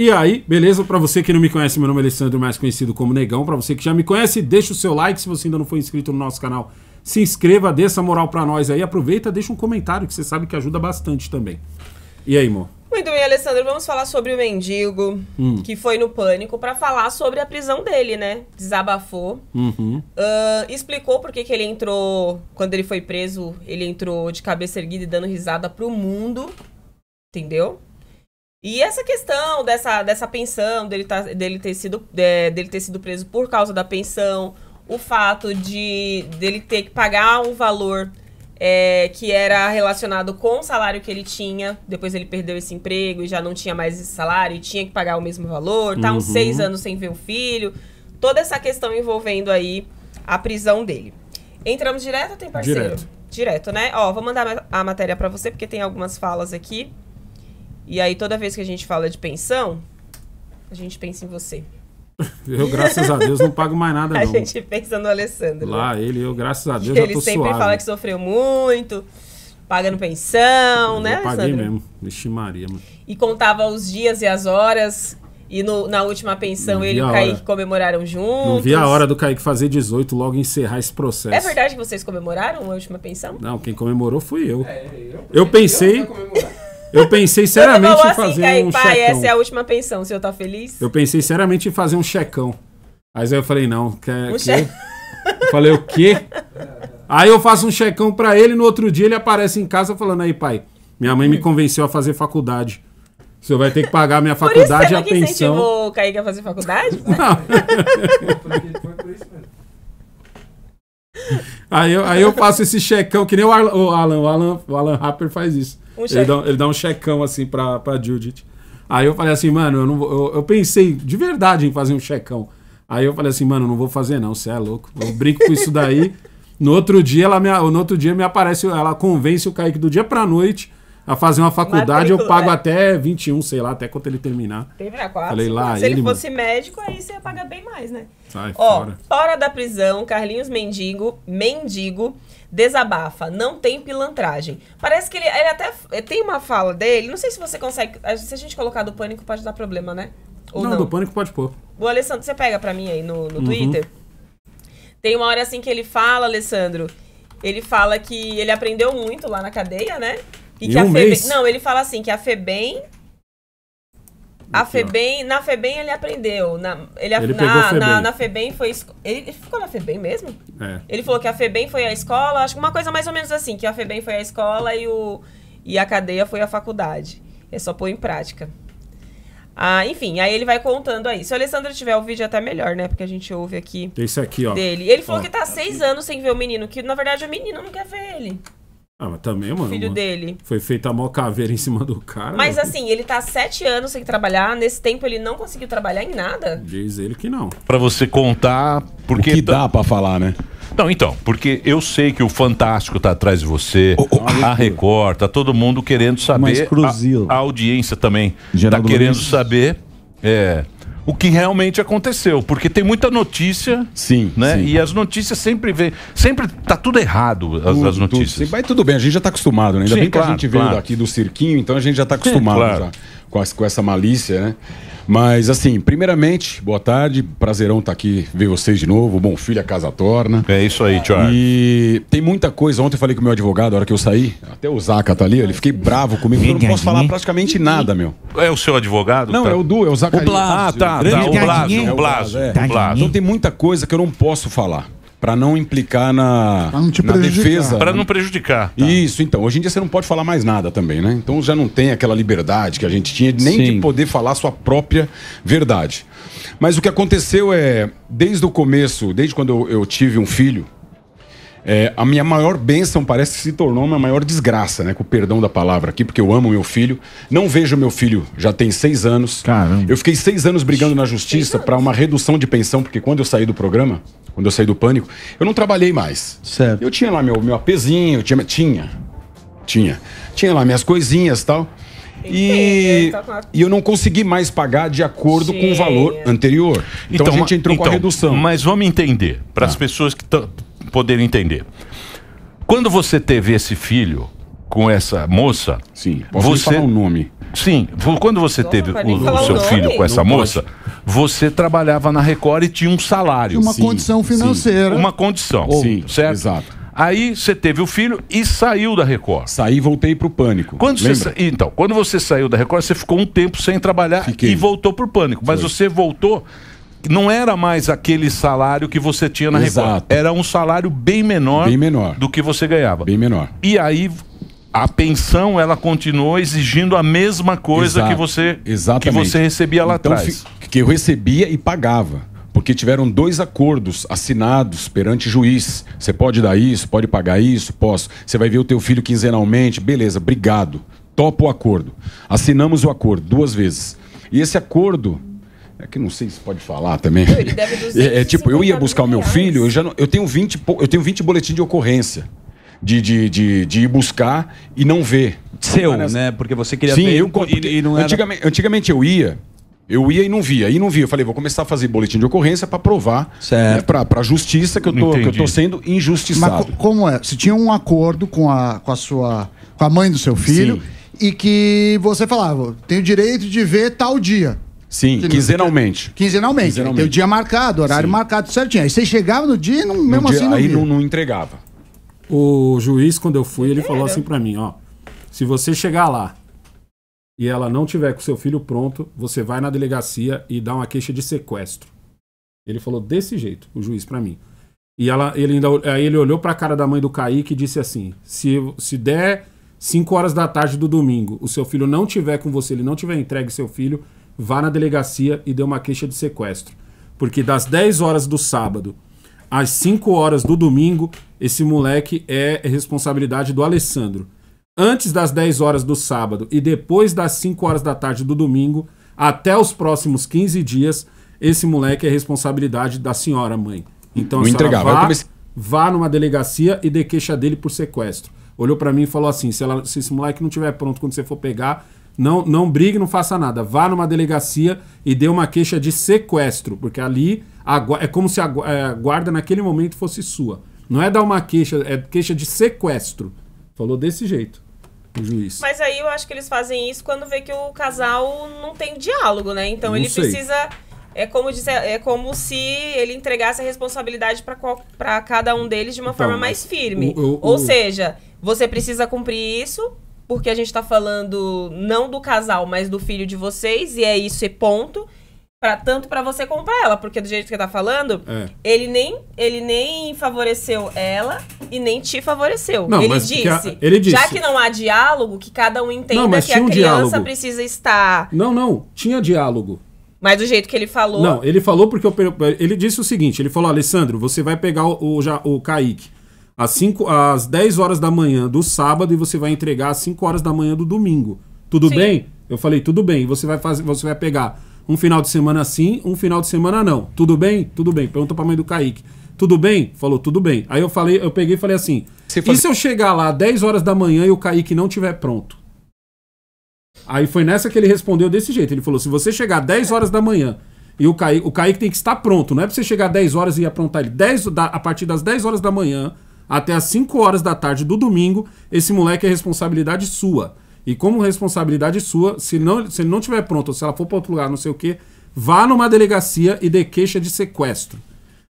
E aí, beleza? Para você que não me conhece, meu nome é Alessandro, mais conhecido como Negão. Para você que já me conhece, deixa o seu like. Se você ainda não for inscrito no nosso canal, se inscreva, dê essa moral para nós aí. Aproveita, deixa um comentário que você sabe que ajuda bastante também. E aí, amor? Muito bem, Alessandro, vamos falar sobre o mendigo hum. que foi no pânico para falar sobre a prisão dele, né? Desabafou. Uhum. Uh, explicou por que, que ele entrou, quando ele foi preso, ele entrou de cabeça erguida e dando risada pro mundo. Entendeu? E essa questão dessa, dessa pensão, dele, tá, dele, ter sido, é, dele ter sido preso por causa da pensão, o fato de dele ter que pagar um valor é, que era relacionado com o salário que ele tinha, depois ele perdeu esse emprego e já não tinha mais esse salário e tinha que pagar o mesmo valor, tá uhum. uns seis anos sem ver o filho, toda essa questão envolvendo aí a prisão dele. Entramos direto ou tem parceiro? Direto. Direto, né? Ó, vou mandar a matéria para você porque tem algumas falas aqui. E aí, toda vez que a gente fala de pensão, a gente pensa em você. Eu, graças a Deus, não pago mais nada, a não. A gente pensa no Alessandro. Lá, ele, eu, graças a Deus, já tô Ele sempre fala que sofreu muito, pagando pensão, eu né, Alessandro? Paguei mesmo, vixe Maria. Mano. E contava os dias e as horas, e no, na última pensão ele e o Kaique comemoraram juntos. Não vi a hora do Kaique fazer 18, logo encerrar esse processo. É verdade que vocês comemoraram a última pensão? Não, quem comemorou fui eu. É, eu, eu pensei... Eu eu pensei seriamente em assim, fazer assim, um pai, checão. essa é a última pensão, o senhor tá feliz? Eu pensei seriamente em fazer um checão. Mas aí eu falei, não, quer. Um que? che... falei, o quê? Aí eu faço um checão para ele, no outro dia ele aparece em casa falando, aí, pai, minha mãe me convenceu a fazer faculdade. O senhor vai ter que pagar a minha faculdade e a pensão. Por isso você incentivou o Kaique a fazer faculdade? Não. isso mesmo. Aí eu, aí eu faço esse checão, que nem o Alan, o Alan, o Alan, o Alan Rapper faz isso. Um ele, dá, ele, dá, um checão assim pra, pra Judith. Aí eu falei assim, mano, eu, não, eu, eu pensei de verdade em fazer um checão. Aí eu falei assim, mano, não vou fazer não, você é louco. Eu brinco com isso daí. No outro dia, ela me, no outro dia me aparece, ela convence o Kaique do dia pra noite a fazer uma faculdade, Matricula, eu pago é. até 21, sei lá, até quando ele terminar. Terminar quase. Falei lá, Se ele, ele fosse mano. médico, aí você ia pagar bem mais, né? Sai Ó, fora. fora da prisão, Carlinhos Mendigo, mendigo, desabafa, não tem pilantragem. Parece que ele, ele até eh, tem uma fala dele, não sei se você consegue, se a gente colocar do pânico pode dar problema, né? Ou não, não, do pânico pode pôr. O Alessandro, você pega pra mim aí no, no uhum. Twitter. Tem uma hora assim que ele fala, Alessandro, ele fala que ele aprendeu muito lá na cadeia, né? E, que um a Febem... mês? Não, ele fala assim, que a Febem... A Febem, na Febem ele aprendeu. Na, ele, ele na, Febem. Na, na, Febem foi. Ele ficou na Febem mesmo? É. Ele falou que a Febem foi a escola, acho que uma coisa mais ou menos assim, que a Febem foi a escola e, o, e a cadeia foi a faculdade. É só pôr em prática. Ah, enfim, aí ele vai contando aí. Se o Alessandro tiver o vídeo, é até melhor, né? Porque a gente ouve aqui. Esse aqui, ó. Dele. Ele falou ó, que tá seis anos sem ver o menino, que na verdade o menino não quer ver ele. Ah, mas também, mano. filho dele. Foi feita a mó caveira em cima do cara. Mas mano. assim, ele tá há sete anos sem trabalhar. Nesse tempo ele não conseguiu trabalhar em nada. Diz ele que não. Para você contar, porque. O que tá- dá para falar, né? Não, então, porque eu sei que o Fantástico tá atrás de você, a Record, tá todo mundo querendo saber. Mas a, a audiência também Geraldo tá querendo Luiz. saber. É o que realmente aconteceu, porque tem muita notícia, sim, né? Sim. E as notícias sempre vem, sempre tá tudo errado as, tudo, as notícias. Tudo, sim. Mas tudo bem, a gente já está acostumado, né? Ainda sim, bem claro, que a gente veio claro. daqui do cirquinho, então a gente já está acostumado claro. já com, as, com essa malícia, né? Mas, assim, primeiramente, boa tarde. Prazerão estar tá aqui, ver vocês de novo. Bom filho, a casa torna. É isso aí, Thiago. E tem muita coisa. Ontem eu falei com o meu advogado, a hora que eu saí, até o Zaca tá ali, ele fiquei bravo comigo, eu não posso falar praticamente nada, meu. É o seu advogado? Não, tá? é o Du, é o Zaca. O Blas. Ah, tá, tá. O Blaso, o Blaso. É. é. Tá então tem muita coisa que eu não posso falar para não implicar na, não na defesa. Para né? não prejudicar. Tá. Isso, então. Hoje em dia você não pode falar mais nada também, né? Então já não tem aquela liberdade que a gente tinha nem Sim. de poder falar sua própria verdade. Mas o que aconteceu é, desde o começo, desde quando eu, eu tive um filho, é, a minha maior bênção parece que se tornou minha maior desgraça, né? Com o perdão da palavra aqui, porque eu amo meu filho. Não vejo meu filho, já tem seis anos. Caramba. Eu fiquei seis anos brigando na justiça para uma redução de pensão, porque quando eu saí do programa, quando eu saí do pânico, eu não trabalhei mais. Certo. Eu tinha lá meu, meu apezinho, tinha, tinha. Tinha. Tinha lá minhas coisinhas tal. E, tá e eu não consegui mais pagar de acordo com o valor anterior. Então, então a gente entrou então, com a então, redução. Mas vamos entender, para as ah. Tá. pessoas que estão poder entender. Quando você teve esse filho com essa moça. Sim, posso você... falar o nome. Sim, quando você Nossa, teve o, o, seu filho com essa não moça, pode. você trabalhava na Record e tinha um salário. Uma sim, condição financeira. Sim. Uma condição. Ou, sim, certo? Exato. Aí você teve o filho e saiu da Record. Saí e voltei o pânico. Quando então, quando você saiu da Record, você ficou um tempo sem trabalhar Fiquei. e voltou para o pânico. Mas Foi. você voltou não era mais aquele salário que você tinha na Exato. Record. Era um salário bem menor, bem menor do que você ganhava. Bem menor. E aí a pensão ela continuou exigindo a mesma coisa Exato. que você Exatamente. que você recebia lá então, atrás. Que eu recebia e pagava. Porque tiveram dois acordos assinados perante juiz. Você pode dar isso, pode pagar isso, posso. Você vai ver o teu filho quinzenalmente, beleza, obrigado. Topa o acordo. Assinamos o acordo duas vezes. E esse acordo é que não sei se pode falar também. é, é, tipo, eu ia buscar o meu filho, eu já não, eu tenho 20, eu tenho 20 boletins de ocorrência. De, de, de, de ir buscar e não ver. Seu, né? Porque você queria Sim, ver eu, e, e não era... antigamente, antigamente eu ia, eu ia e não via, e não via. Eu falei, vou começar a fazer boletim de ocorrência para provar né, para a justiça que eu, tô, que eu tô sendo injustiçado. Mas como é? Você tinha um acordo com a, com a sua. com a mãe do seu filho Sim. e que você falava, tenho direito de ver tal dia. Sim, quinzenalmente. Quinzenalmente. quinzenalmente. Tem o dia marcado, horário Sim. marcado, certinho. Aí você chegava no dia e não, mesmo dia, assim não Aí não, não, entregava. O juiz, quando eu fui, ele falou é. assim para mim, ó. Se você chegar lá e ela não tiver com seu filho pronto, você vai na delegacia e dá uma queixa de sequestro. Ele falou desse jeito, o juiz para mim. E ela, ele ainda, aí ele olhou para a cara da mãe do Kaique e disse assim: se, se der 5 horas da tarde do domingo, o seu filho não tiver com você, ele não tiver entregue seu filho, vá na delegacia e dê uma queixa de sequestro. Porque das 10 horas do sábado às 5 horas do domingo, esse moleque é responsabilidade do Alessandro. Antes das 10 horas do sábado e depois das 5 horas da tarde do domingo, até os próximos 15 dias, esse moleque é responsabilidade da senhora mãe. Então, a entregar, vá, comece... vá numa delegacia e dê queixa dele por sequestro. Olhou para mim e falou assim: se, ela, se esse moleque não tiver pronto quando você for pegar, não, não brigue, não faça nada. Vá numa delegacia e dê uma queixa de sequestro, porque ali é como se é, a guarda naquele momento fosse sua. Não é dar uma queixa, é queixa de sequestro. Falou desse jeito o juiz. Mas aí eu acho que eles fazem isso quando vê que o casal não tem diálogo, né? Então não ele sei. precisa. É como, dizer, é, é como se ele entregasse a responsabilidade para cada um deles de uma então, forma mais firme. O, o, Ou o... seja, você precisa cumprir isso porque a gente tá falando não do casal, mas do filho de vocês, e é isso é ponto. Pra, tanto para você comprar ela, porque do jeito que tá falando, é. ele, nem, ele nem favoreceu ela e nem te favoreceu. Não, ele, disse, a, ele disse, já que não há diálogo, que cada um entenda não, que a criança diálogo. precisa estar. Não, não, tinha diálogo. Mas do jeito que ele falou. Não, ele falou porque eu, ele disse o seguinte: ele falou, Alessandro, você vai pegar o, o, já, o Kaique às, cinco às 10 horas da manhã do sábado e você vai entregar às 5 horas da manhã do domingo. Tudo Sim. bem? Eu falei, tudo bem. Você vai fazer, você vai pegar um final de semana sim, um final de semana não. Tudo bem? Tudo bem. Pergunta pra mãe do Kaique. Tudo bem? Falou, tudo bem. Aí eu falei, eu peguei e falei assim: faz... e se eu chegar lá 10 horas da manhã e o Kaique não tiver pronto? Aí foi nessa que ele respondeu desse jeito. Ele falou: se você chegar 10 horas da manhã e o Kaique, o Kaique tem que estar pronto, não é pra você chegar 10 horas e aprontar ele. 10, a partir das 10 horas da manhã, até às 5 horas da tarde do domingo, esse moleque é responsabilidade sua. E como responsabilidade sua, se não, se ele não tiver pronto, ou se ela for para outro lugar, não sei o que, vá numa delegacia e dê queixa de sequestro.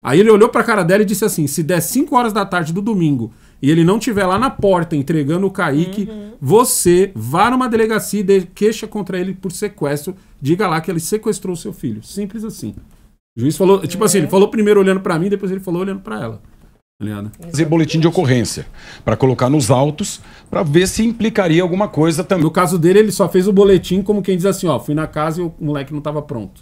Aí ele olhou para a cara dela e disse assim: se der 5 horas da tarde do domingo e ele não tiver lá na porta entregando o Kaique, uhum. você vá numa delegacia e dê queixa contra ele por sequestro. Diga lá que ele sequestrou seu filho. Simples assim. O juiz falou, tipo é. assim, ele é. falou primeiro olhando para mim, depois ele falou olhando para ela. Fazer boletim de ocorrência para colocar nos autos para ver se implicaria alguma coisa também. No caso dele, ele só fez o boletim como quem diz assim, ó, fui na casa e o moleque não estava pronto.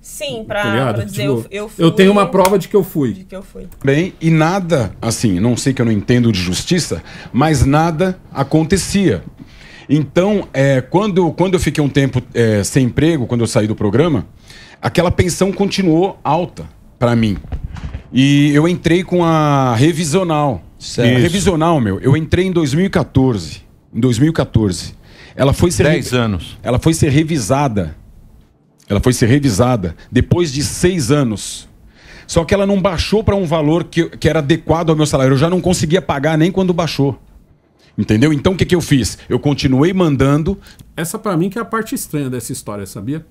Sim, para tá dizer tipo, eu, eu fui. Eu tenho uma prova de que eu fui. De que eu fui. Bem, e nada, assim, não sei que eu não entendo de justiça, mas nada acontecia. Então, é, quando, quando eu fiquei um tempo é, sem emprego, quando eu saí do programa, aquela pensão continuou alta para mim. E eu entrei com a revisional. Certo. A revisional, meu, eu entrei em 2014. Em 2014. Ela foi ser. 10 anos. Ela foi ser revisada. Ela foi ser revisada depois de seis anos. Só que ela não baixou para um valor que, que era adequado ao meu salário. Eu já não conseguia pagar nem quando baixou. Entendeu? Então o que, que eu fiz? Eu continuei mandando. Essa para mim que é a parte estranha dessa história, sabia?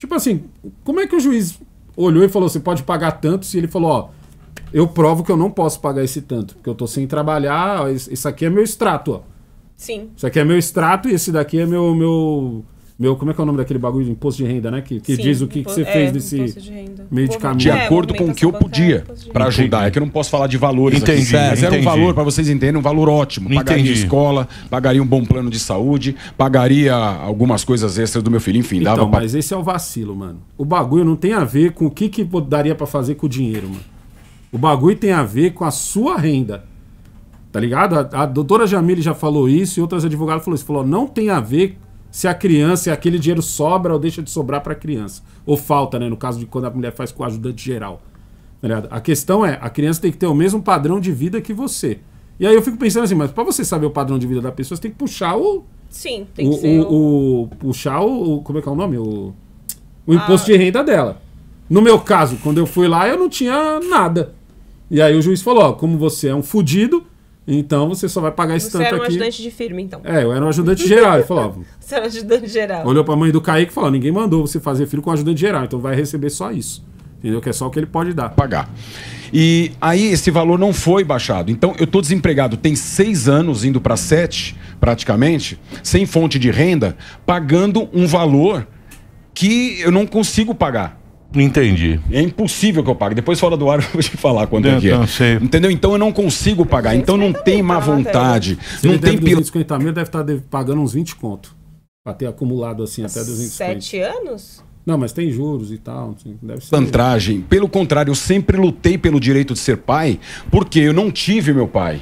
Tipo assim, como é que o juiz olhou e falou você pode pagar tanto. E ele falou: ó, eu provo que eu não posso pagar esse tanto, porque eu tô sem trabalhar. isso aqui é meu extrato, ó. Sim. Isso aqui é meu extrato e esse daqui é meu, meu meu, como é que é o nome daquele bagulho de imposto de renda, né? Que, que Sim, diz o que, imposto, que você fez é, nesse de meio de caminho. De é, acordo é, com o que eu podia, para ajudar. É que eu não posso falar de valores. Entendi. Aqui. Entendi. Era um valor, para vocês entenderem, um valor ótimo. Entendi. Pagaria escola, pagaria um bom plano de saúde, pagaria algumas coisas extras do meu filho, enfim. Então, dava mas esse é o vacilo, mano. O bagulho não tem a ver com o que, que daria para fazer com o dinheiro, mano. O bagulho tem a ver com a sua renda. Tá ligado? A, a doutora Jamile já falou isso e outras advogadas falaram isso. Falou, não tem a ver se a criança, se aquele dinheiro sobra ou deixa de sobrar para a criança. Ou falta, né? No caso de quando a mulher faz com a ajudante geral. Tá a questão é, a criança tem que ter o mesmo padrão de vida que você. E aí eu fico pensando assim, mas para você saber o padrão de vida da pessoa, você tem que puxar o. Sim, tem que ser. O, o, o puxar o, Como é que é o nome? O, o imposto ah. de renda dela. No meu caso, quando eu fui lá, eu não tinha nada. E aí o juiz falou: ó, como você é um fudido, então você só vai pagar esse você tanto aqui. Você era um ajudante de firma, então. É, eu era um ajudante geral. Ele falava. você era um ajudante geral. Olhou para a mãe do Kaique e falou: ninguém mandou você fazer filho com ajudante geral, então vai receber só isso. Entendeu? Que é só o que ele pode dar. Pagar. E aí esse valor não foi baixado. Então eu tô desempregado, tem seis anos indo para sete, praticamente, sem fonte de renda, pagando um valor que eu não consigo pagar não Entendi. É impossível que eu pague. Depois fora do ar eu vou te falar quanto é que é. Sei. Entendeu? Então eu não consigo pagar. Então não tem má vontade. Se não tem menos 250 mil deve tá estar pagando uns 20 conto. Pra ter acumulado assim até 250. Sete anos? Não, mas tem juros e tal. Deve ser. Pelo contrário, eu sempre lutei pelo direito de ser pai, porque eu não tive meu pai.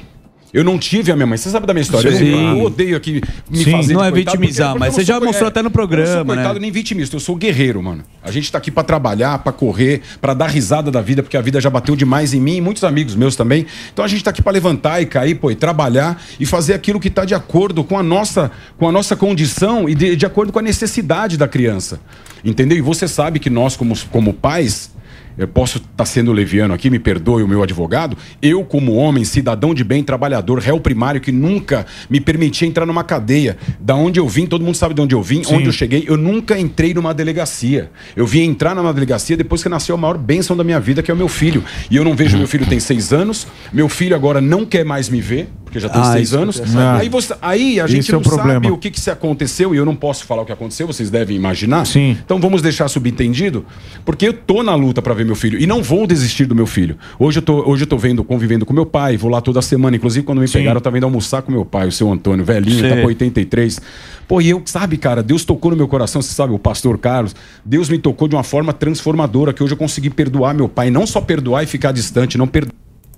Eu não tive a minha mãe. Você sabe da minha história. Eu, eu, odeio aqui me Sim, fazer. Não é vitimizar, mas você já mostrou até no programa. Eu não sou coitado né? nem vitimista, eu sou guerreiro, mano. A gente tá aqui para trabalhar, para correr, para dar risada da vida, porque a vida já bateu demais em mim e muitos amigos meus também. Então a gente tá aqui para levantar e cair, pô, e trabalhar e fazer aquilo que tá de acordo com a nossa, com a nossa condição e de, de acordo com a necessidade da criança. Entendeu? E você sabe que nós, como, como pais, eu posso estar tá sendo leviano aqui, me perdoe o meu advogado, eu como homem, cidadão de bem, trabalhador, réu primário, que nunca me permitia entrar numa cadeia, da onde eu vim, todo mundo sabe de onde eu vim, Sim. onde eu cheguei, eu nunca entrei numa delegacia. Eu vim entrar numa delegacia depois que nasceu a maior bênção da minha vida, que é o meu filho. E eu não vejo meu filho tem seis anos, meu filho agora não quer mais me ver, porque já tem ah, seis anos. Aí, você, aí, a gente Esse é não é sabe problema. o que, que se aconteceu, e eu não posso falar o que aconteceu, vocês devem imaginar. Sim. Então vamos deixar subentendido, porque eu tô na luta para ver meu filho, e não vou desistir do meu filho. Hoje eu tô, hoje eu tô vendo, convivendo com meu pai, vou lá toda semana, inclusive quando me Sim. pegaram, eu tava indo almoçar com meu pai, o seu Antônio, velhinho, tá Sim. tá com 83. Pô, e eu, sabe, cara, Deus tocou no meu coração, você sabe, o pastor Carlos, Deus me tocou de uma forma transformadora, que hoje eu consegui perdoar meu pai, não só perdoar e ficar distante, não perdoar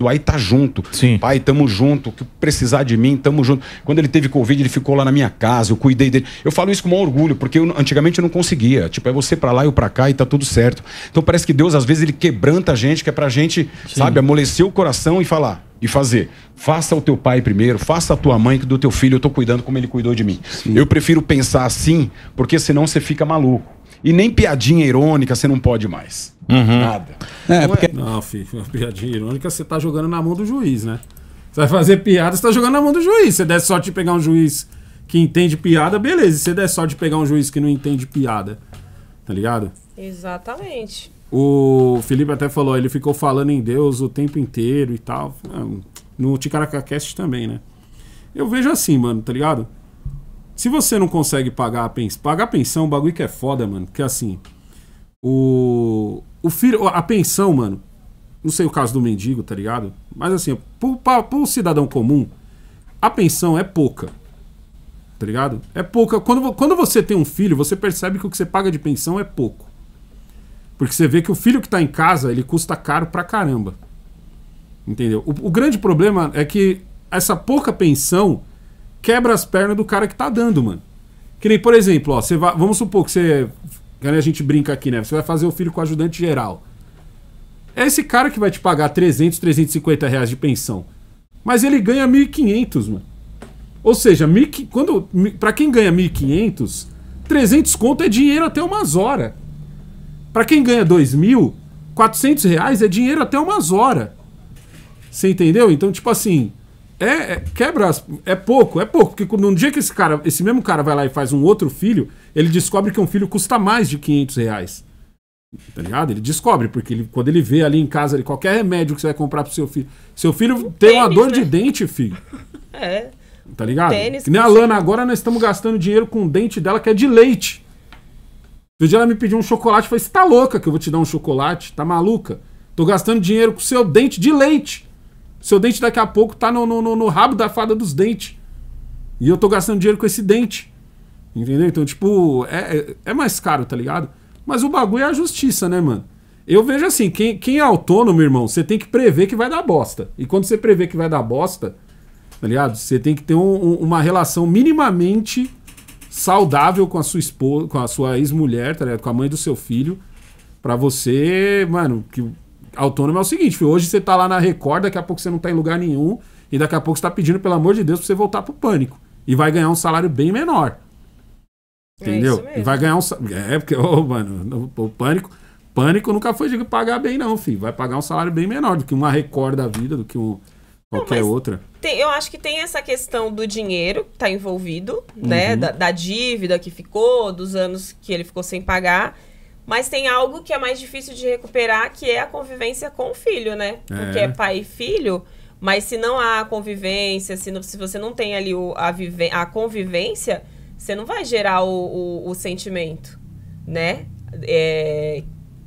aí tá junto. Sim. Pai, tamo junto. O que precisar de mim, tamo junto. Quando ele teve Covid, ele ficou lá na minha casa, eu cuidei dele. Eu falo isso com maior orgulho, porque eu, antigamente eu não conseguia. Tipo, é você para lá, eu para cá e tá tudo certo. Então parece que Deus, às vezes, ele quebranta a gente, que é pra gente, Sim. sabe, amolecer o coração e falar. E fazer. Faça o teu pai primeiro, faça a tua mãe, que do teu filho eu tô cuidando como ele cuidou de mim. Sim. Eu prefiro pensar assim, porque senão você fica maluco. E nem piadinha irônica você não pode mais. Uhum. Nada. É, não, é? porque... é... não, filho, piadinha irônica você tá jogando na mão do juiz, né? Você vai fazer piada, você tá jogando na mão do juiz. Você der sorte de pegar um juiz que entende piada, beleza. Se você der sorte de pegar um juiz que não entende piada, tá ligado? Exatamente. O Felipe até falou, ele ficou falando em Deus o tempo inteiro e tal. No Ticaracacast também, né? Eu vejo assim, mano, tá ligado? Se você não consegue pagar a pensão. Pagar a pensão é um bagulho que é foda, mano. Que é assim. O. o filho, a pensão, mano. Não sei o caso do mendigo, tá ligado? Mas assim, pro, pra, cidadão comum, a pensão é pouca. Tá ligado? É pouca. Quando, quando você tem um filho, você percebe que o que você paga de pensão é pouco. Porque você vê que o filho que tá em casa, ele custa caro pra caramba. Entendeu? O, o grande problema é que essa pouca pensão quebra as pernas do cara que tá dando, mano. Que nem, por exemplo, ó, você vai, vamos supor que você. Que a gente brinca aqui, né? Você vai fazer o filho com o ajudante geral. É esse cara que vai te pagar 300, 350 reais de pensão. Mas ele ganha 1.500, mano. Ou seja, quando para quem ganha 1.500, 300 conto é dinheiro até umas horas. Para quem ganha 2.000, 400 reais é dinheiro até umas horas. Você entendeu? Então, tipo assim, é, é, quebra, é pouco, é pouco, porque no dia que esse cara, esse mesmo cara vai lá e faz um outro filho, ele descobre que um filho custa mais de 500 reais. Tá ligado? Ele descobre, porque ele, quando ele vê ali em casa ele, qualquer remédio que você vai comprar pro seu filho. Seu filho tem tênis, uma dor né? de dente, filho. É. Tá ligado? Tênis, que nem a Lana, agora nós estamos gastando dinheiro com o dente dela que é de leite. Outro dia ela me pediu um chocolate, foi falei, você tá louca que eu vou te dar um chocolate? Tá maluca? Tô gastando dinheiro com seu dente de leite. Seu dente daqui a pouco tá no, no, no, no rabo da fada dos dentes. E eu tô gastando dinheiro com esse dente. Entendeu? Então, tipo, é, é, é, mais caro, tá ligado? Mas o bagulho é a justiça, né, mano? Eu vejo assim, quem, quem é autônomo, irmão, você tem que prever que vai dar bosta. E quando você prever que vai dar bosta, tá ligado? Você tem que ter um, um, uma relação minimamente saudável com a sua esposa, com a sua ex-mulher, tá ligado? Com a mãe do seu filho, para você, mano, que autônomo é o seguinte, filho, hoje você tá lá na Record, daqui a pouco você não tá em lugar nenhum, e daqui a pouco você tá pedindo, pelo amor de Deus, pra você voltar pro pânico. E vai ganhar um salário bem menor. É Entendeu? É e vai ganhar um salário. É, porque, ô, oh, mano, o pânico. Pânico nunca foi de pagar bem, não, filho. Vai pagar um salário bem menor do que uma Record da vida, do que um qualquer não, outra. Tem, eu acho que tem essa questão do dinheiro que tá envolvido, né, uhum. né? Da, da dívida que ficou, dos anos que ele ficou sem pagar. Mas tem algo que é mais difícil de recuperar, que é a convivência com o filho, né? É. Porque é, é pai e filho, mas se não há convivência, se, não, se você não tem ali o, a, vive, a convivência, você não vai gerar o, o, o sentimento, né? É,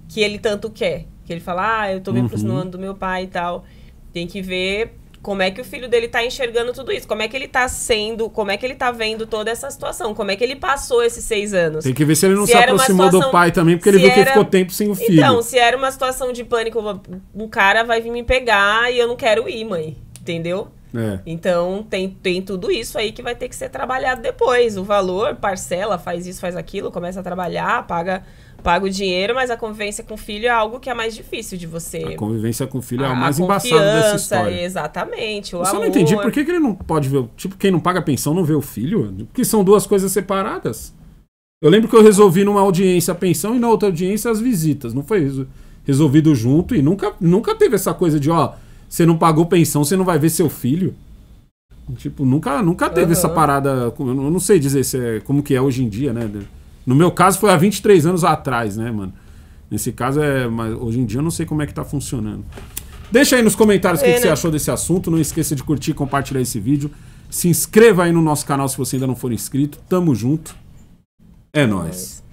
que ele tanto quer. Que ele fala, ah, eu tô me uhum. aproximando do meu pai e tal. Tem que ver como é que o filho dele tá enxergando tudo isso? Como é que ele tá sendo, como é que ele tá vendo toda essa situação? Como é que ele passou esses seis anos? Tem que ver se ele não se, se aproximou situação, do pai também, porque ele viu era... que ficou tempo sem o filho. Então, se era uma situação de pânico, o cara vai vir me pegar e eu não quero ir, mãe. Entendeu? É. Então tem, tem tudo isso aí que vai ter que ser trabalhado depois. O valor, parcela, faz isso, faz aquilo, começa a trabalhar, paga paga o dinheiro, mas a convivência com o filho é algo que é mais difícil de você. A convivência com o filho é a, mais embaçada dessa história. Exatamente. O eu amor. só não entendi por que, que ele não pode ver. Tipo, quem não paga pensão não vê o filho? Porque são duas coisas separadas. Eu lembro que eu resolvi numa audiência a pensão e na outra audiência as visitas. Não foi resolvido junto e nunca, nunca teve essa coisa de, ó, você não pagou pensão, você não vai ver seu filho. Tipo, nunca, nunca teve uhum. essa parada. Eu não sei dizer se é, como que é hoje em dia, né? No meu caso foi há 23 anos atrás, né, mano? Nesse caso é. Mas hoje em dia eu não sei como é que tá funcionando. Deixa aí nos comentários o que, é, que, você né? achou desse assunto. Não esqueça de curtir e compartilhar esse vídeo. Se inscreva aí no nosso canal se você ainda não for inscrito. Tamo junto. É, nóis. É nóis.